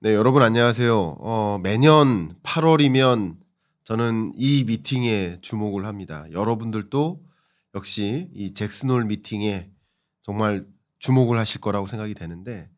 네, 여러분 안녕하세요. 어, 매년 8월이면 저는 이 미팅에 주목을 합니다. 여러분들도 역시 이 잭슨홀 미팅에 정말 주목을 하실 거라고 생각이 되는데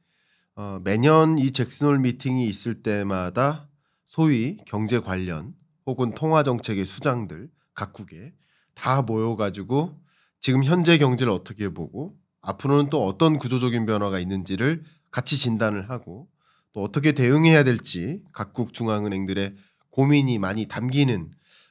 어, 매년 이 잭슨홀 미팅이 있을 때마다 소위 경제 관련 혹은 통화 정책의 수장들 각국에 다 모여가지고 지금 현재 경제를 어떻게 보고 앞으로는 또 어떤 구조적인 변화가 있는지를 같이 진단을 하고 또 어떻게 대응해야 될지 각국 중앙은행들의 고민이 많이 담기는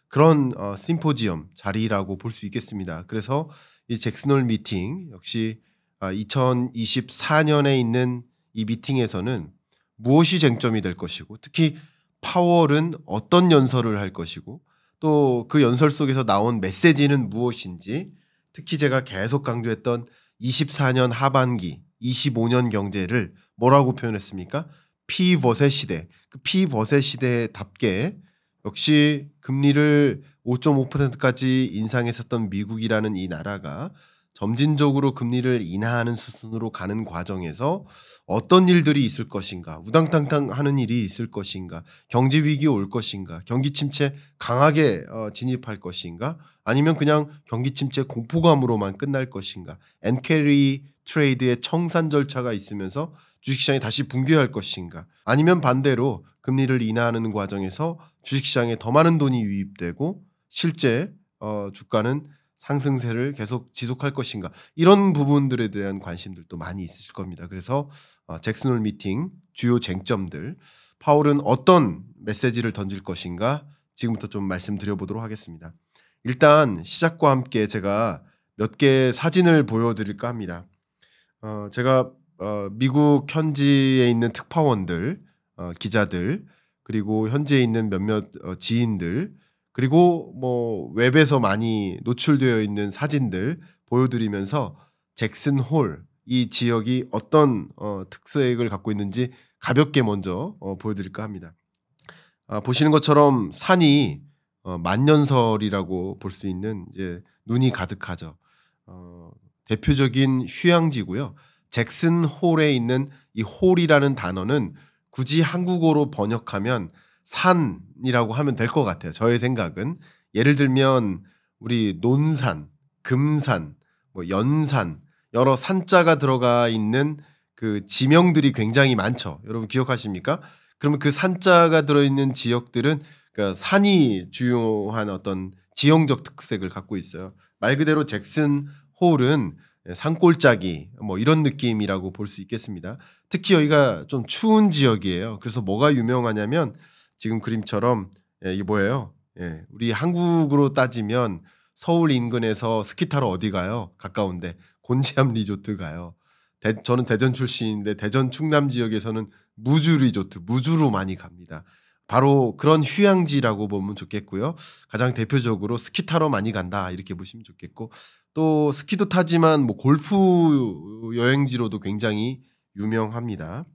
그런 어, 심포지엄 자리라고 볼 수 있겠습니다. 그래서 이 잭슨홀 미팅 역시 아, 2024년에 있는 이 미팅에서는 무엇이 쟁점이 될 것이고 특히 파월은 어떤 연설을 할 것이고 또 그 연설 속에서 나온 메시지는 무엇인지 특히 제가 계속 강조했던 24년 하반기 25년 경제를 뭐라고 표현했습니까? 피버세 시대. 그피버세 시대답게 역시 금리를 5.5%까지 인상했었던 미국이라는 이 나라가 점진적으로 금리를 인하하는 수순으로 가는 과정에서 어떤 일들이 있을 것인가, 우당탕탕 하는 일이 있을 것인가, 경제 위기 올 것인가, 경기 침체 강하게 어, 진입할 것인가, 아니면 그냥 경기 침체 공포감으로만 끝날 것인가, 엔캐리 트레이드의 청산 절차가 있으면서 주식시장이 다시 붕괴할 것인가 아니면 반대로 금리를 인하하는 과정에서 주식시장에 더 많은 돈이 유입되고 실제 어, 주가는 상승세를 계속 지속할 것인가 이런 부분들에 대한 관심들도 많이 있으실 겁니다. 그래서 어, 잭슨홀 미팅 주요 쟁점들 파월은 어떤 메시지를 던질 것인가 지금부터 좀 말씀드려보도록 하겠습니다. 일단 시작과 함께 제가 몇 개 사진을 보여드릴까 합니다. 어, 제가 어, 미국 현지에 있는 특파원들, 어, 기자들, 그리고 현지에 있는 몇몇 어, 지인들, 그리고 뭐 웹에서 많이 노출되어 있는 사진들 보여드리면서 잭슨 홀이 지역이 어떤 어, 특색을 갖고 있는지 가볍게 먼저 어, 보여드릴까 합니다. 아, 보시는 것처럼 산이 어, 만년설이라고 볼 수 있는 이제 눈이 가득하죠. 어, 대표적인 휴양지고요. 잭슨 홀에 있는 이 홀이라는 단어는 굳이 한국어로 번역하면 산이라고 하면 될 것 같아요. 저의 생각은 예를 들면 우리 논산, 금산, 뭐 연산 여러 산자가 들어가 있는 그 지명들이 굉장히 많죠. 여러분 기억하십니까? 그러면 그 산자가 들어있는 지역들은 그러니까 산이 주요한 어떤 지형적 특색을 갖고 있어요. 말 그대로 잭슨 홀은 예, 산골짜기 뭐 이런 느낌이라고 볼 수 있겠습니다. 특히 여기가 좀 추운 지역이에요. 그래서 뭐가 유명하냐면 지금 그림처럼 예, 이 뭐예요? 예, 우리 한국으로 따지면 서울 인근에서 스키 타러 어디 가요? 가까운데 곤지암 리조트 가요. 대, 저는 대전 출신인데 대전 충남 지역에서는 무주 리조트, 무주로 많이 갑니다. 바로 그런 휴양지라고 보면 좋겠고요. 가장 대표적으로 스키 타러 많이 간다 이렇게 보시면 좋겠고 또 스키도 타지만 뭐 골프 여행지로도 굉장히 유명합니다.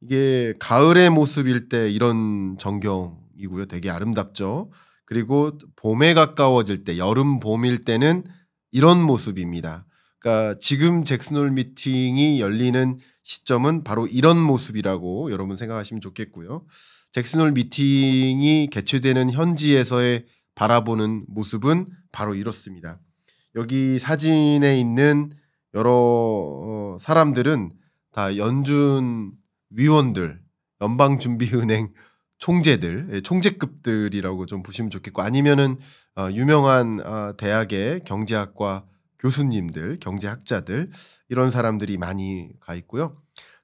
이게 가을의 모습일 때 이런 전경이고요. 되게 아름답죠. 그리고 봄에 가까워질 때 여름 봄일 때는 이런 모습입니다. 그러니까 지금 잭슨홀 미팅이 열리는 시점은 바로 이런 모습이라고 여러분 생각하시면 좋겠고요. 잭슨홀 미팅이 개최되는 현지에서의 바라보는 모습은 바로 이렇습니다. 여기 사진에 있는 여러 어, 사람들은 다 연준 위원들, 연방준비은행 총재들, 예, 총재급들이라고 좀 보시면 좋겠고 아니면은 어, 유명한 어, 대학의 경제학과 교수님들, 경제학자들 이런 사람들이 많이 가 있고요.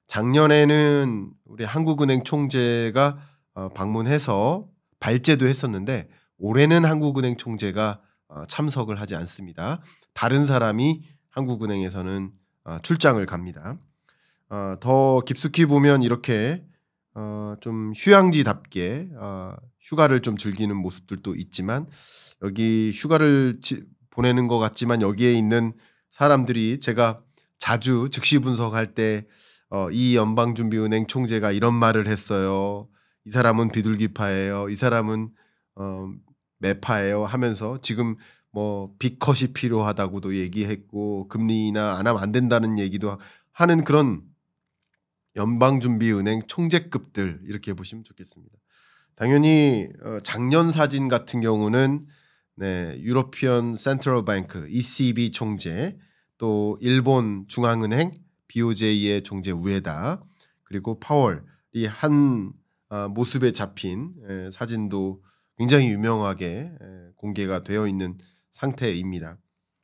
작년에는 우리 한국은행 총재가 방문해서 발제도 했었는데 올해는 한국은행 총재가 어, 참석을 하지 않습니다. 다른 사람이 한국은행에서는 어, 출장을 갑니다. 어, 더 깊숙이 보면 이렇게 좀 휴양지답게 휴가를 좀 즐기는 모습들도 있지만 여기 휴가를 보내는 것 같지만 여기에 있는 사람들이 제가 자주 즉시 분석할 때 이 연방준비은행 총재가 이런 말을 했어요. 이 사람은 비둘기파예요. 이 사람은 매파예요 하면서 지금 뭐 비컷이 필요하다고도 얘기했고 금리나 안 하면 안 된다는 얘기도 하는 그런 연방준비은행 총재급들 이렇게 보시면 좋겠습니다. 당연히 어, 작년 사진 같은 경우는 네, 유로피언 센트럴 뱅크 ECB 총재 또 일본 중앙은행 BOJ의 총재 우에다 그리고 파월이 한 어, 모습에 잡힌 예, 사진도 굉장히 유명하게 예, 공개가 되어 있는 상태입니다.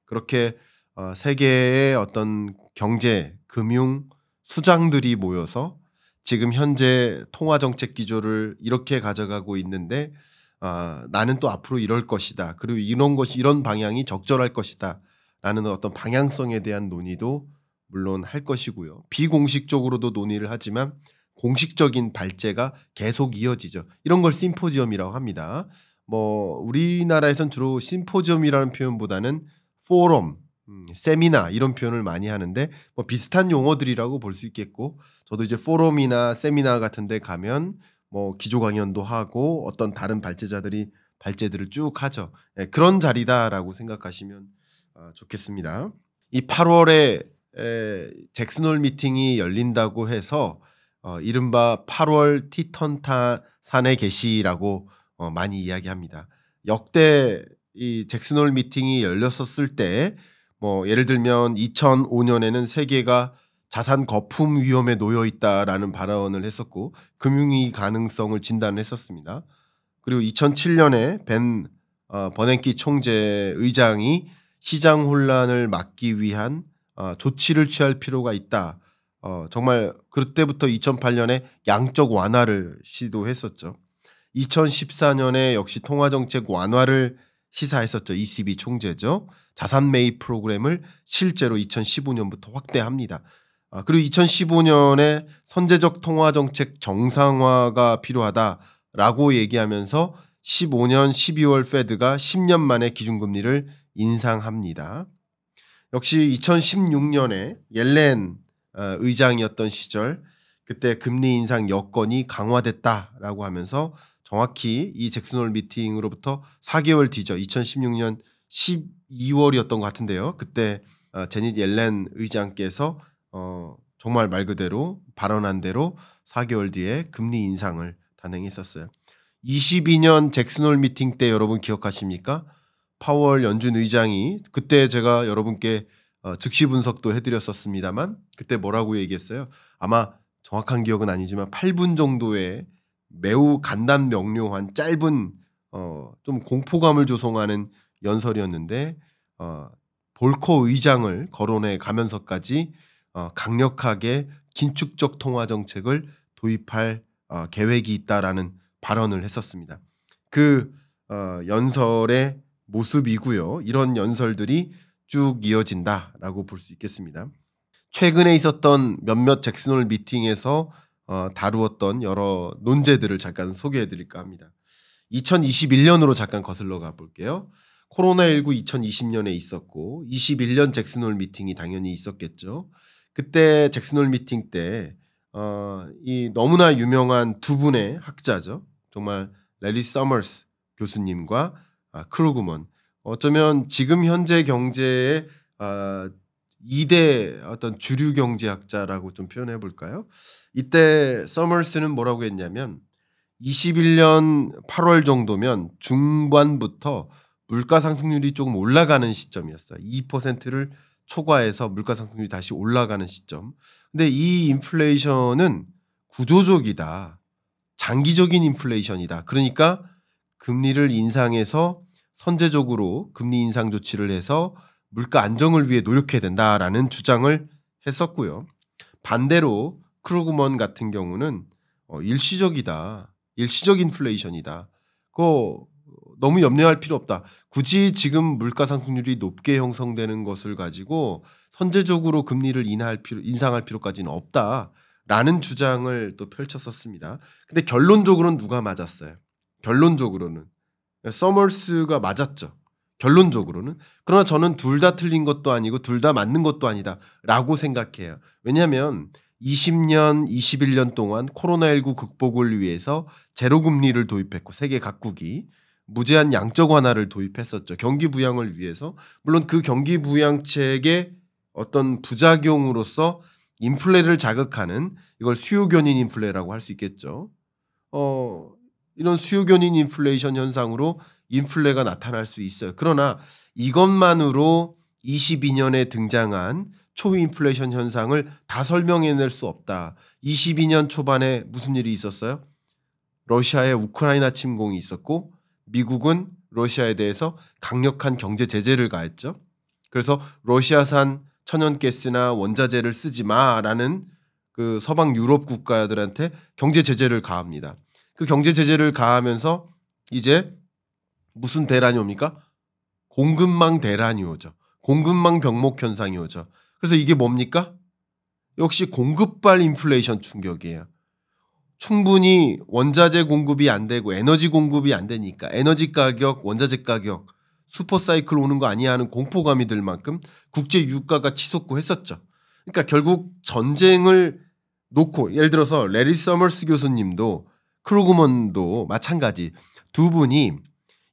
그렇게 어, 세계의 어떤 경제, 금융, 수장들이 모여서 지금 현재 통화 정책 기조를 이렇게 가져가고 있는데 아, 나는 또 앞으로 이럴 것이다. 그리고 이런 것이 이런 방향이 적절할 것이다. 라는 어떤 방향성에 대한 논의도 물론 할 것이고요. 비공식적으로도 논의를 하지만 공식적인 발제가 계속 이어지죠. 이런 걸 심포지엄이라고 합니다. 뭐 우리나라에선 주로 심포지엄이라는 표현보다는 포럼, 음, 세미나 이런 표현을 많이 하는데 뭐 비슷한 용어들이라고 볼 수 있겠고 저도 이제 포럼이나 세미나 같은 데 가면 뭐 기조 강연도 하고 어떤 다른 발제자들이 발제들을 쭉 하죠. 네, 그런 자리다라고 생각하시면 아, 좋겠습니다. 이 8월에 에, 잭슨홀 미팅이 열린다고 해서 어, 이른바 8월 티턴타 산의 개시라고 어, 많이 이야기합니다. 역대 이 잭슨홀 미팅이 열렸었을 때 뭐 예를 들면 2005년에는 세계가 자산 거품 위험에 놓여 있다라는 발언을 했었고 금융위 가능성을 진단했었습니다. 그리고 2007년에 벤 어, 버냉키 총재 의장이 시장 혼란을 막기 위한 어, 조치를 취할 필요가 있다. 어, 정말 그때부터 2008년에 양적 완화를 시도했었죠. 2014년에 역시 통화정책 완화를 시사했었죠. ECB 총재죠. 자산 매입 프로그램을 실제로 2015년부터 확대합니다. 아, 그리고 2015년에 선제적 통화정책 정상화가 필요하다라고 얘기하면서 15년 12월 페드가 10년 만에 기준금리를 인상합니다. 역시 2016년에 옐렌 어, 의장이었던 시절 그때 금리 인상 여건이 강화됐다라고 하면서 정확히 이 잭슨홀 미팅으로부터 4개월 뒤죠. 2016년 12월이었던 것 같은데요. 그때 어, 제닛 옐렌 의장께서 어, 정말 말 그대로 발언한 대로 4개월 뒤에 금리 인상을 단행했었어요. 22년 잭슨홀 미팅 때 여러분 기억하십니까? 파월 연준 의장이 그때 제가 여러분께 어, 즉시 분석도 해드렸었습니다만 그때 뭐라고 얘기했어요? 아마 정확한 기억은 아니지만 8분 정도의 매우 간단 명료한 짧은 어, 좀 공포감을 조성하는 연설이었는데 어, 볼커 의장을 거론해 가면서까지 어, 강력하게 긴축적 통화 정책을 도입할 어, 계획이 있다라는 발언을 했었습니다. 그 어, 연설의 모습이고요. 이런 연설들이 쭉 이어진다라고 볼 수 있겠습니다. 최근에 있었던 몇몇 잭슨홀 미팅에서 어, 다루었던 여러 논제들을 잠깐 소개해드릴까 합니다. 2021년으로 잠깐 거슬러 가볼게요. 코로나19 2020년에 있었고 21년 잭슨홀 미팅이 당연히 있었겠죠. 그때 잭슨홀 미팅 때 어, 이 너무나 유명한 두 분의 학자죠. 정말 레리 서머스 교수님과 아, 크루그먼 어쩌면 지금 현재 경제의 아, 2대 어떤 주류 경제학자라고 좀 표현해 볼까요? 이때 서머스는 뭐라고 했냐면 21년 8월 정도면 중반부터 물가 상승률이 조금 올라가는 시점이었어요. 2%를 초과해서 물가 상승률이 다시 올라가는 시점. 근데 이 인플레이션은 구조적이다. 장기적인 인플레이션이다. 그러니까 금리를 인상해서 선제적으로 금리 인상 조치를 해서 물가 안정을 위해 노력해야 된다라는 주장을 했었고요. 반대로 크루그먼 같은 경우는 어, 일시적이다. 일시적 인플레이션이다. 그거 너무 염려할 필요 없다. 굳이 지금 물가 상승률이 높게 형성되는 것을 가지고 선제적으로 금리를 인하할 필요, 인상할 필요까지는 없다. 라는 주장을 또 펼쳤었습니다. 근데 결론적으로는 누가 맞았어요? 결론적으로는 네, 서멀스가 맞았죠. 결론적으로는. 그러나 저는 둘 다 틀린 것도 아니고 둘 다 맞는 것도 아니다. 라고 생각해요. 왜냐하면 20년, 21년 동안 코로나19 극복을 위해서 제로금리를 도입했고 세계 각국이 무제한 양적 완화를 도입했었죠. 경기 부양을 위해서. 물론 그 경기 부양책의 어떤 부작용으로서 인플레를 자극하는 이걸 수요견인 인플레라고 할 수 있겠죠. 어, 이런 수요견인 인플레이션 현상으로 인플레가 나타날 수 있어요. 그러나 이것만으로 22년에 등장한 초인플레이션 현상을 다 설명해낼 수 없다. 22년 초반에 무슨 일이 있었어요? 러시아의 우크라이나 침공이 있었고 미국은 러시아에 대해서 강력한 경제 제재를 가했죠. 그래서 러시아산 천연가스나 원자재를 쓰지 마라는 그 서방 유럽 국가들한테 경제 제재를 가합니다. 그 경제 제재를 가하면서 이제 무슨 대란이 옵니까? 공급망 대란이 오죠. 공급망 병목 현상이 오죠. 그래서 이게 뭡니까? 역시 공급발 인플레이션 충격이에요. 충분히 원자재 공급이 안 되고 에너지 공급이 안 되니까 에너지 가격, 원자재 가격 슈퍼사이클 오는 거 아니야 하는 공포감이 들 만큼 국제 유가가 치솟고 했었죠. 그러니까 결국 전쟁을 놓고 예를 들어서 레리 서머스 교수님도 크루그먼도 마찬가지 두 분이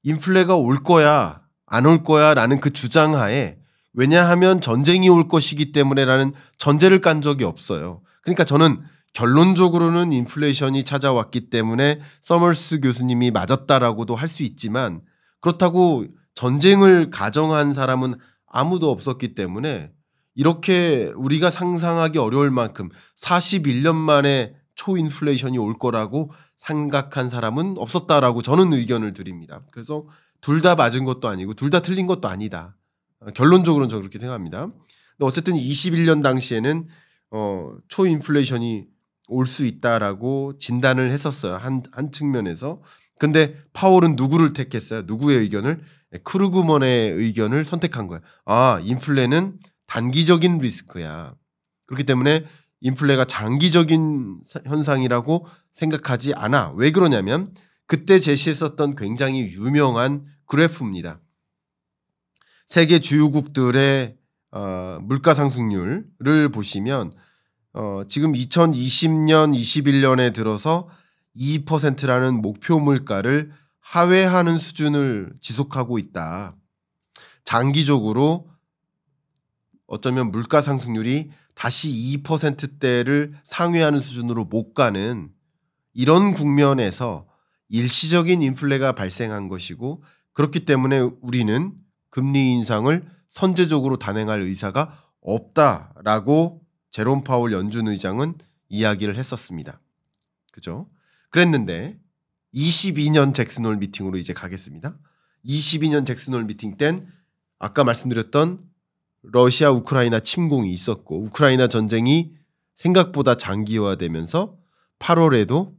인플레가 올 거야 안 올 거야라는 그 주장하에 왜냐하면 전쟁이 올 것이기 때문에라는 전제를 깐 적이 없어요. 그러니까 저는 결론적으로는 인플레이션이 찾아왔기 때문에 서머스 교수님이 맞았다라고도 할 수 있지만 그렇다고 전쟁을 가정한 사람은 아무도 없었기 때문에 이렇게 우리가 상상하기 어려울 만큼 41년 만에 초인플레이션이 올 거라고 생각한 사람은 없었다라고 저는 의견을 드립니다. 그래서 둘 다 맞은 것도 아니고 둘 다 틀린 것도 아니다. 어, 결론적으로는 저 그렇게 생각합니다. 근데 어쨌든 21년 당시에는 어, 초인플레이션이 올 수 있다라고 진단을 했었어요. 한, 한 측면에서. 근데 파월은 누구를 택했어요? 누구의 의견을? 네, 크루그먼의 의견을 선택한 거예요. 아, 인플레는 단기적인 리스크야. 그렇기 때문에 인플레가 장기적인 현상이라고 생각하지 않아. 왜 그러냐면 그때 제시했었던 굉장히 유명한 그래프입니다. 세계 주요국들의 어, 물가 상승률을 보시면 어, 지금 2020년 21년에 들어서 2%라는 목표 물가를 하회하는 수준을 지속하고 있다. 장기적으로 어쩌면 물가 상승률이 다시 2%대를 상회하는 수준으로 못 가는 이런 국면에서 일시적인 인플레가 발생한 것이고 그렇기 때문에 우리는 금리 인상을 선제적으로 단행할 의사가 없다라고 제롬 파월 연준 의장은 이야기를 했었습니다. 그죠? 그랬는데 22년 잭슨홀 미팅으로 이제 가겠습니다. 22년 잭슨홀 미팅 땐 아까 말씀드렸던 러시아 우크라이나 침공이 있었고 우크라이나 전쟁이 생각보다 장기화되면서 8월에도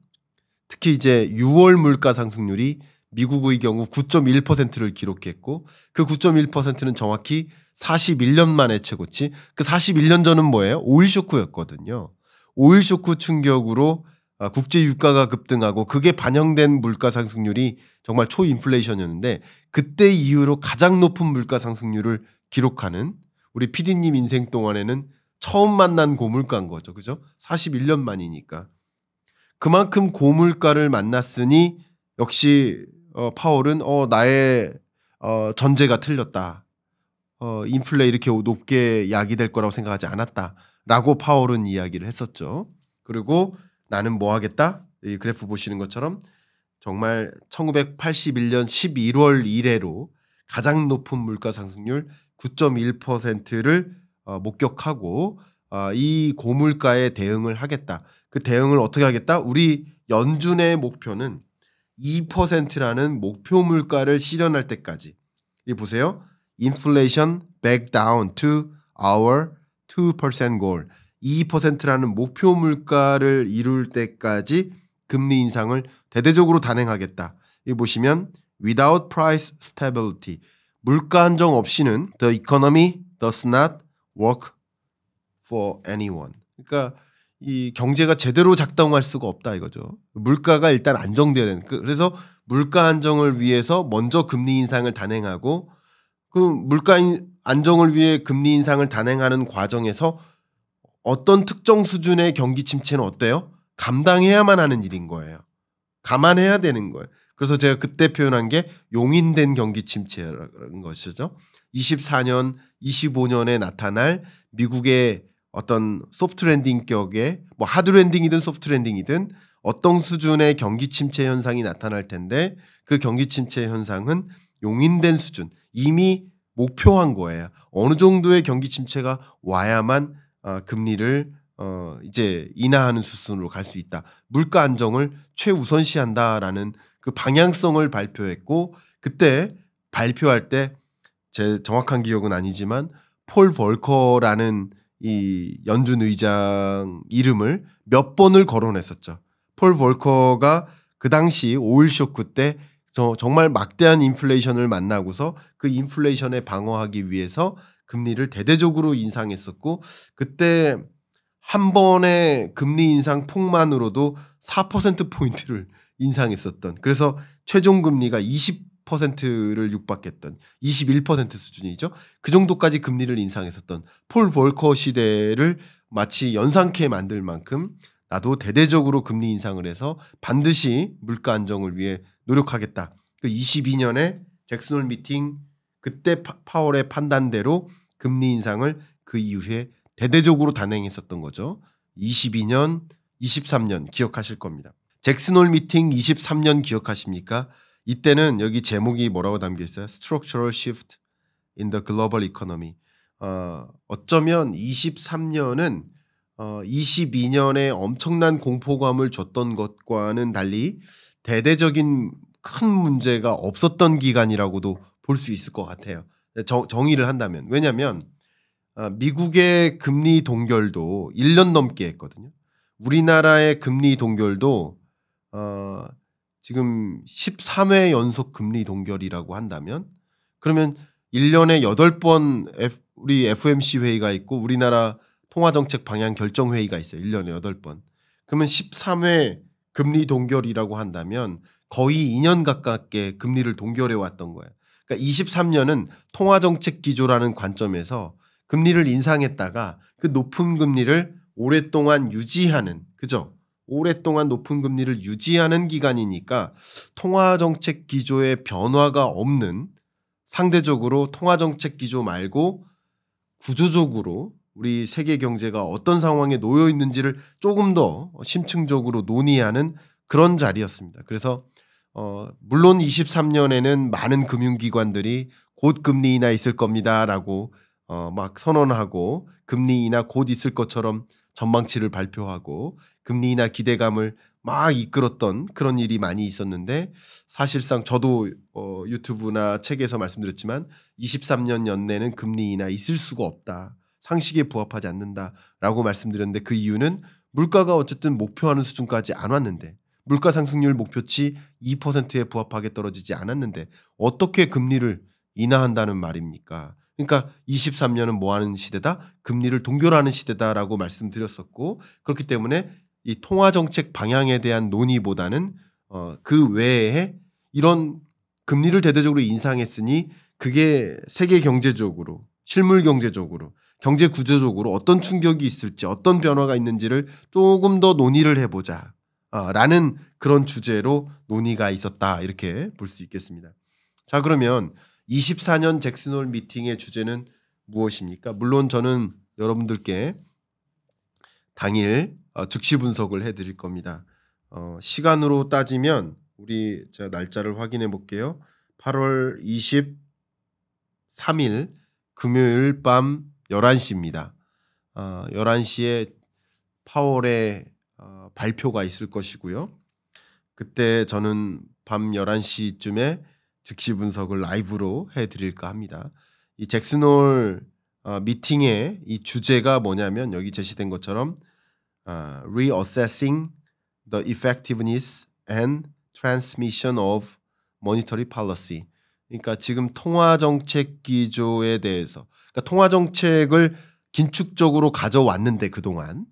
특히 이제 6월 물가 상승률이 미국의 경우 9.1%를 기록했고 그 9.1%는 정확히 41년 만에 최고치. 그 41년 전은 뭐예요? 오일 쇼크였거든요. 오일 쇼크 충격으로 아, 국제 유가가 급등하고 그게 반영된 물가 상승률이 정말 초인플레이션이었는데 그때 이후로 가장 높은 물가 상승률을 기록하는 우리 피디님 인생 동안에는 처음 만난 고물가인 거죠. 그죠? 41년 만이니까. 그만큼 고물가를 만났으니 역시 어, 파월은 어, 나의 어, 전제가 틀렸다. 어, 인플레 이렇게 높게 야기될 거라고 생각하지 않았다. 라고 파월은 이야기를 했었죠. 그리고 나는 뭐 하겠다? 이 그래프 보시는 것처럼 정말 1981년 11월 이래로 가장 높은 물가 상승률 9.1%를 어, 목격하고 어, 이 고물가에 대응을 하겠다. 그 대응을 어떻게 하겠다? 우리 연준의 목표는 2%라는 목표 물가를 실현할 때까지. 이 보세요. Inflation back down to our 2% goal. 2%라는 목표 물가를 이룰 때까지 금리 인상을 대대적으로 단행하겠다. 이 보시면 without price stability. 물가 안정 없이는 the economy does not work for anyone. 그러니까 이 경제가 제대로 작동할 수가 없다 이거죠. 물가가 일단 안정돼야 되는. 그 그래서 물가 안정을 위해서 먼저 금리 인상을 단행하고 그 물가 안정을 위해 금리 인상을 단행하는 과정에서 어떤 특정 수준의 경기 침체는 어때요? 감당해야만 하는 일인 거예요. 감안해야 되는 거예요. 그래서 제가 그때 표현한 게 용인된 경기 침체라는 것이죠. 24년, 25년에 나타날 미국의 어떤 소프트랜딩격의 뭐 하드랜딩이든 소프트랜딩이든 어떤 수준의 경기 침체 현상이 나타날 텐데 그 경기 침체 현상은 용인된 수준 이미 목표한 거예요. 어느 정도의 경기 침체가 와야만 어, 금리를 어, 이제 인하하는 수순으로 갈 수 있다. 물가 안정을 최우선시한다라는 그 방향성을 발표했고 그때 발표할 때 제 정확한 기억은 아니지만 폴 벌커라는 이 연준 의장 이름을 몇 번을 거론했었죠. 폴 벌커가 그 당시 오일 쇼크 때 정말 막대한 인플레이션을 만나고서 그 인플레이션에 방어하기 위해서 금리를 대대적으로 인상했었고 그때 한 번의 금리 인상 폭만으로도 4% 포인트를 인상했었던 그래서 최종 금리가 20%를 육박했던 21% 수준이죠. 그 정도까지 금리를 인상했었던 폴 볼커 시대를 마치 연상케 만들 만큼 나도 대대적으로 금리 인상을 해서 반드시 물가 안정을 위해 노력하겠다. 그 22년에 잭슨홀 미팅 그때 파월의 판단대로 금리 인상을 그 이후에 대대적으로 단행했었던 거죠. 22년, 23년 기억하실 겁니다. 잭슨홀 미팅 23년 기억하십니까? 이때는 여기 제목이 뭐라고 담겨 있어요? Structural Shift in the Global Economy. 어, 어쩌면 23년은 어, 22년에 엄청난 공포감을 줬던 것과는 달리 대대적인 큰 문제가 없었던 기간이라고도 볼 수 있을 것 같아요. 정, 정의를 한다면. 왜냐하면 어, 미국의 금리 동결도 1년 넘게 했거든요. 우리나라의 금리 동결도 어, 지금 13회 연속 금리 동결이라고 한다면 그러면 1년에 8번 F, 우리 FMC 회의가 있고 우리나라 통화정책 방향 결정 회의가 있어요. 1년에 8번. 그러면 13회 금리 동결이라고 한다면 거의 2년 가깝게 금리를 동결해 왔던 거예요. 그러니까 23년은 통화정책 기조라는 관점에서 금리를 인상했다가 그 높은 금리를 오랫동안 유지하는 그죠? 오랫동안 높은 금리를 유지하는 기간이니까 통화 정책 기조에 변화가 없는 상대적으로 통화 정책 기조 말고 구조적으로 우리 세계 경제가 어떤 상황에 놓여 있는지를 조금 더 심층적으로 논의하는 그런 자리였습니다. 그래서 어 물론 23년에는 많은 금융기관들이 곧 금리 인하 있을 겁니다라고 어 막 선언하고 금리 인하 곧 있을 것처럼 전망치를 발표하고 금리나 기대감을 막 이끌었던 그런 일이 많이 있었는데 사실상 저도 어, 유튜브나 책에서 말씀드렸지만 23년 연내는 금리 인하 있을 수가 없다. 상식에 부합하지 않는다라고 말씀드렸는데 그 이유는 물가가 어쨌든 목표하는 수준까지 안 왔는데 물가 상승률 목표치 2%에 부합하게 떨어지지 않았는데 어떻게 금리를 인하한다는 말입니까? 그러니까 23년은 뭐 하는 시대다? 금리를 동결하는 시대다라고 말씀드렸었고 그렇기 때문에 이 통화 정책 방향에 대한 논의보다는 어, 그 외에 이런 금리를 대대적으로 인상했으니 그게 세계 경제적으로 실물 경제적으로 경제 구조적으로 어떤 충격이 있을지 어떤 변화가 있는지를 조금 더 논의를 해보자 어, 라는 그런 주제로 논의가 있었다 이렇게 볼 수 있겠습니다. 자 그러면 24년 잭슨홀 미팅의 주제는 무엇입니까? 물론 저는 여러분들께 당일 어, 즉시 분석을 해드릴 겁니다. 어, 시간으로 따지면 우리 제가 날짜를 확인해 볼게요. 8월 23일 금요일 밤 11시입니다. 어, 11시에 파월의 어, 발표가 있을 것이고요. 그때 저는 밤 11시쯤에 즉시 분석을 라이브로 해드릴까 합니다. 이 잭슨홀 어, 미팅의 이 주제가 뭐냐면 여기 제시된 것처럼 uh, reassessing the effectiveness and transmission of monetary policy. 그러니까 지금 통화 정책 기조에 대해서 그러니까 통화 정책을 긴축적으로 가져왔는데 그동안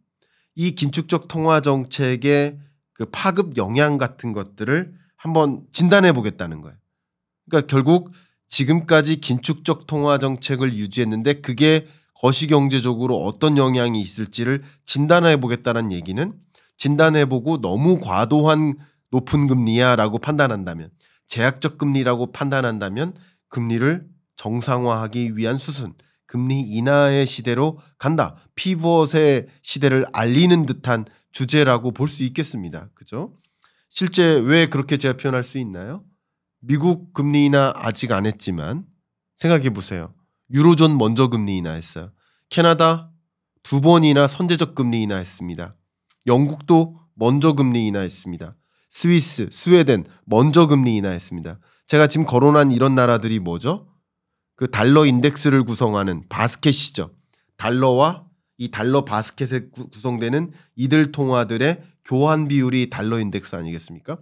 이 긴축적 통화 정책의 그 파급 영향 같은 것들을 한번 진단해 보겠다는 거예요. 그러니까 결국 지금까지 긴축적 통화 정책을 유지했는데 그게 거시경제적으로 어떤 영향이 있을지를 진단해 보겠다는 얘기는 진단해 보고 너무 과도한 높은 금리야라고 판단한다면 제약적 금리라고 판단한다면 금리를 정상화하기 위한 수순 금리 인하의 시대로 간다. 피벗의 시대를 알리는 듯한 주제라고 볼 수 있겠습니다. 그죠? 실제 왜 그렇게 제가 표현할 수 있나요? 미국 금리 인하 아직 안 했지만 생각해 보세요. 유로존 먼저 금리 인하했어요. 캐나다 두 번이나 선제적 금리 인하했습니다. 영국도 먼저 금리 인하했습니다. 스위스, 스웨덴 먼저 금리 인하했습니다. 제가 지금 거론한 이런 나라들이 뭐죠? 그 달러 인덱스를 구성하는 바스켓이죠. 달러와 이 달러 바스켓에 구, 성되는 이들 통화들의 교환 비율이 달러 인덱스 아니겠습니까?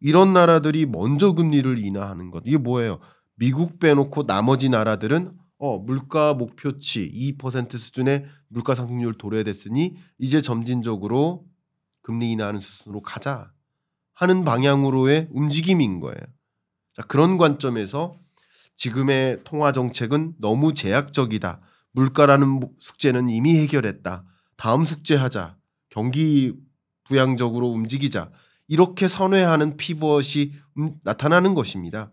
이런 나라들이 먼저 금리를 인하하는 것 이게 뭐예요? 미국 빼놓고 나머지 나라들은 어, 물가 목표치 2% 수준의 물가 상승률 도래됐으니 이제 점진적으로 금리 인하하는 수순으로 가자 하는 방향으로의 움직임인 거예요. 자, 그런 관점에서 지금의 통화 정책은 너무 제약적이다. 물가라는 숙제는 이미 해결했다. 다음 숙제 하자. 경기 부양적으로 움직이자. 이렇게 선회하는 피벗이 음, 나타나는 것입니다.